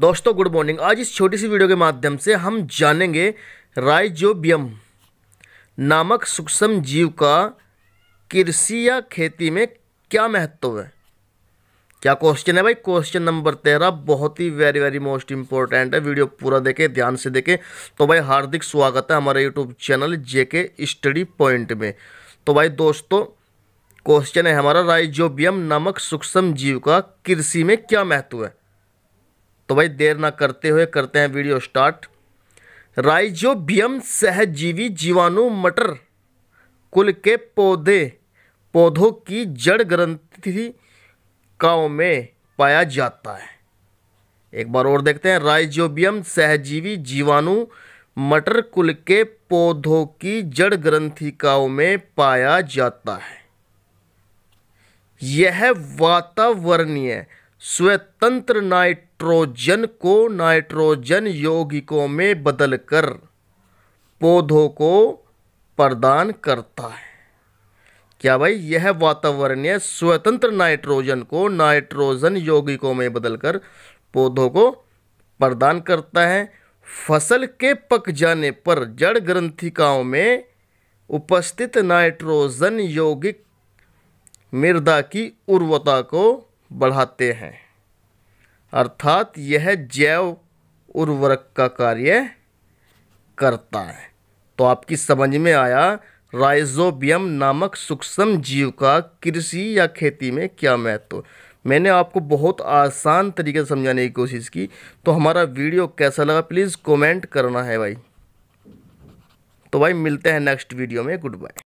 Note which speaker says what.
Speaker 1: दोस्तों good morning आज इस छोटी सी वीडियो के माध्यम से हम जानेंगे राइजोबियम नामक सूक्ष्म जीव का कृषि या खेती में क्या महत्व है क्या क्वेश्चन है भाई क्वेश्चन नंबर तेरह बहुत ही वेरी वेरी मोस्ट इंपॉर्टेंट है वीडियो पूरा देखें ध्यान से देखें तो भाई हार्दिक स्वागत है हमारे YouTube channel JK Study Point में तो भाई दोस्तों क्वेश्चन है हमारा राइजोबियम नामक सूक्ष्म जीव का कृषि में क्या महत्व है तो भाई देर ना करते हुए करते हैं वीडियो स्टार्ट राइजोबियम सहजीवी जीवाणु मटर कुल के पौधे पौधों की जड़ ग्रंथि काओं में पाया जाता है एक बार और देखते हैं राइजोबियम सहजीवी जीवाणु मटर कुल के पौधों की जड़ ग्रंथिकाओं में पाया जाता है यह वातावरणीय स्वतंत्र नाइट्रोजन को नाइट्रोजन यौगिकों में बदलकर पौधों को प्रदान करता है क्या भाई यह वातावरणीय स्वतंत्र नाइट्रोजन को नाइट्रोजन यौगिकों में बदलकर पौधों को प्रदान करता है फसल के पक जाने पर जड़ ग्रंथिकाओं में उपस्थित नाइट्रोजन यौगिक मृदा की उर्वरता को बढ़ाते हैं अर्थात यह जैव उर्वरक का कार्य करता है तो आपकी समझ में आया राइजोबियम नामक सूक्ष्म जीव का कृषि या खेती में क्या महत्व मैंने आपको बहुत आसान तरीके से समझाने की कोशिश की तो हमारा वीडियो कैसा लगा प्लीज़ कमेंट करना है भाई तो भाई मिलते हैं नेक्स्ट वीडियो में गुड बाय